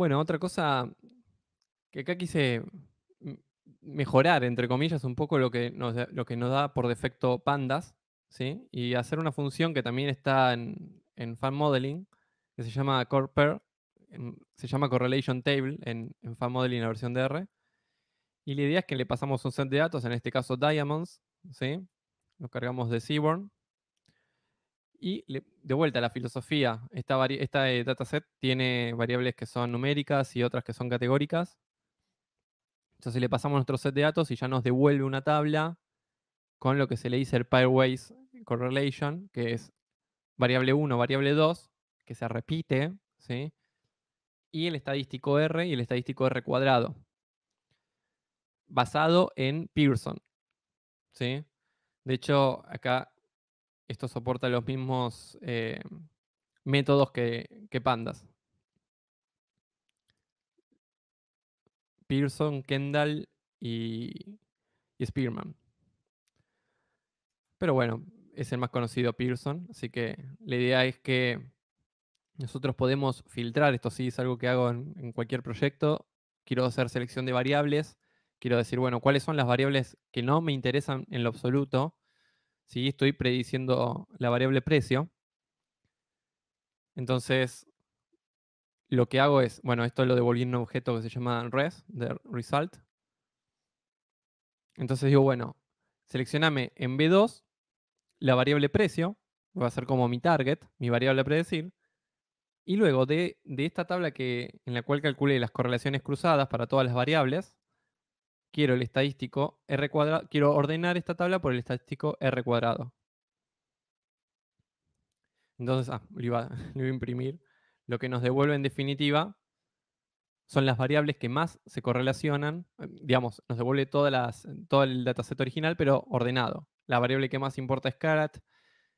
Bueno, otra cosa que acá quise mejorar, entre comillas, un poco lo que nos, lo que nos da por defecto pandas, ¿sí? Y hacer una función que también está en, en fan modeling, que se llama corper, se llama correlation table en, en fan modeling la versión de R. Y la idea es que le pasamos un set de datos, en este caso diamonds, ¿sí? Lo cargamos de Seaborn y de vuelta, la filosofía, esta, esta eh, dataset tiene variables que son numéricas y otras que son categóricas. Entonces le pasamos nuestro set de datos y ya nos devuelve una tabla con lo que se le dice el pairwise correlation, que es variable 1, variable 2, que se repite, ¿sí? y el estadístico R y el estadístico R cuadrado, basado en Pearson. De hecho, acá esto soporta los mismos eh, métodos que, pandas. Pearson, Kendall y, Spearman. Pero bueno, es el más conocido Pearson, así que la idea es que nosotros podemos filtrar, esto sí es algo que hago en cualquier proyecto, quiero hacer selección de variables, quiero decir, bueno, cuáles son las variables que no me interesan en lo absoluto, si Estoy prediciendo la variable precio. Entonces, lo que hago es, bueno, esto lo devolví en un objeto que se llama res, de result. Entonces digo, bueno, seleccioname en B2 la variable precio, va a ser como mi target, mi variable a predecir, y luego de, de esta tabla que, en la cual calculé las correlaciones cruzadas para todas las variables, quiero el estadístico R cuadrado, quiero ordenar esta tabla por el estadístico R cuadrado. Entonces, ah, le a imprimir. Lo que nos devuelve en definitiva son las variables que más se correlacionan, eh, digamos, nos devuelve todas todo el dataset original, pero ordenado. La variable que más importa es carat,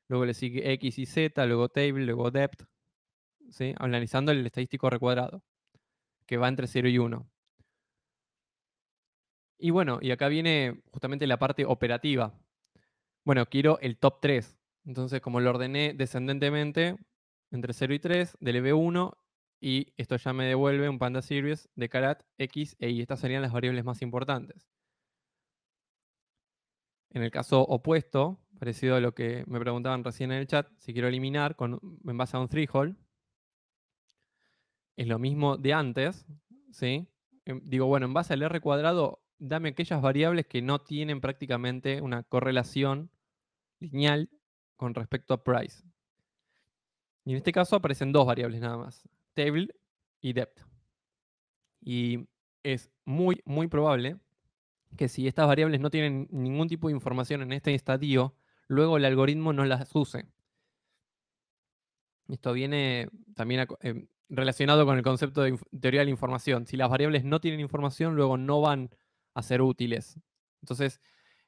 luego le sigue x y z, luego table, luego depth, analizando el estadístico R cuadrado, que va entre 0 y 1. Y bueno, y acá viene justamente la parte operativa. Bueno, quiero el top 3. Entonces, como lo ordené descendentemente, entre 0 y 3, del 1 y esto ya me devuelve un Panda Series de carat X e Y. Estas serían las variables más importantes. En el caso opuesto, parecido a lo que me preguntaban recién en el chat, si quiero eliminar con, en base a un threshold, es lo mismo de antes, ¿sí? Em, digo, bueno, en base al R cuadrado dame aquellas variables que no tienen prácticamente una correlación lineal con respecto a price. Y en este caso aparecen dos variables nada más, table y depth. Y es muy, muy probable que si estas variables no tienen ningún tipo de información en este estadio, luego el algoritmo no las use. Esto viene también em, relacionado con el concepto de teoría de la información. Si las variables no tienen información, luego no van a ser útiles. Entonces,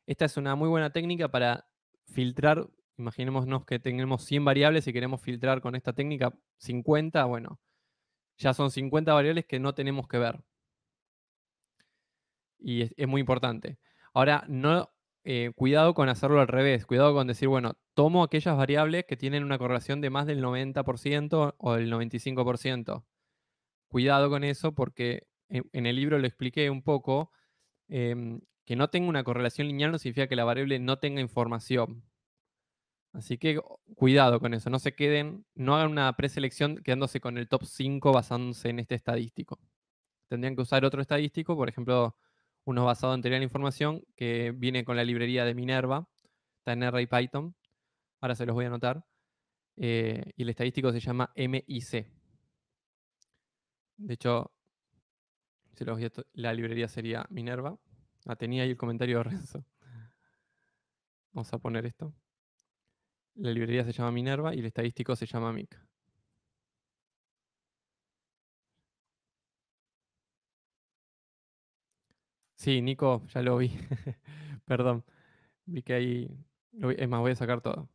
esta es una muy buena técnica para filtrar. Imaginémonos que tenemos 100 variables y queremos filtrar con esta técnica 50. Bueno, ya son 50 variables que no tenemos que ver. Y es, muy importante. Ahora, no, eh, cuidado con hacerlo al revés. Cuidado con decir, bueno, tomo aquellas variables que tienen una correlación de más del 90% o del 95%. Cuidado con eso porque eh, en el libro lo expliqué un poco Em, que no tenga una correlación lineal no significa que la variable no tenga información. Así que cuidado con eso, no se queden, no hagan una preselección quedándose con el top 5 basándose en este estadístico. Tendrían que usar otro estadístico, por ejemplo, uno basado en teoría de información, que viene con la librería de Minerva, está en R y Python, ahora se los voy a anotar, eh, y el estadístico se llama MIC. De hecho, la librería sería Minerva. Ah, tenía ahí el comentario de Renzo. Vamos a poner esto. La librería se llama Minerva y el estadístico se llama Mic. Sí, Nico, ya lo vi. Perdón. Vi que ahí... Es más, voy a sacar todo.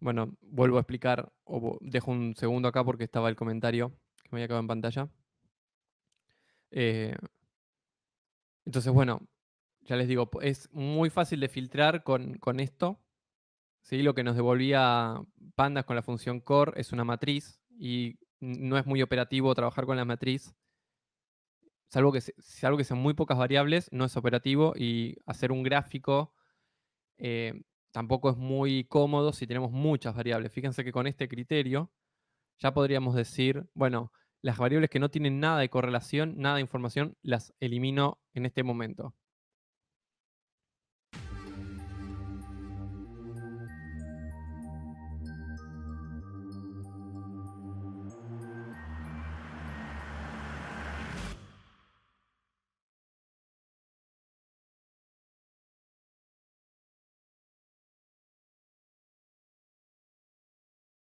Bueno, vuelvo a explicar, o dejo un segundo acá porque estaba el comentario que me había quedado en pantalla. Eh, entonces, bueno, ya les digo, es muy fácil de filtrar con, esto. ¿sí? Lo que nos devolvía pandas con la función core es una matriz y no es muy operativo trabajar con la matriz. Salvo que, que sean muy pocas variables, no es operativo y hacer un gráfico eh, tampoco es muy cómodo si tenemos muchas variables. Fíjense que con este criterio ya podríamos decir, bueno, las variables que no tienen nada de correlación, nada de información, las elimino en este momento.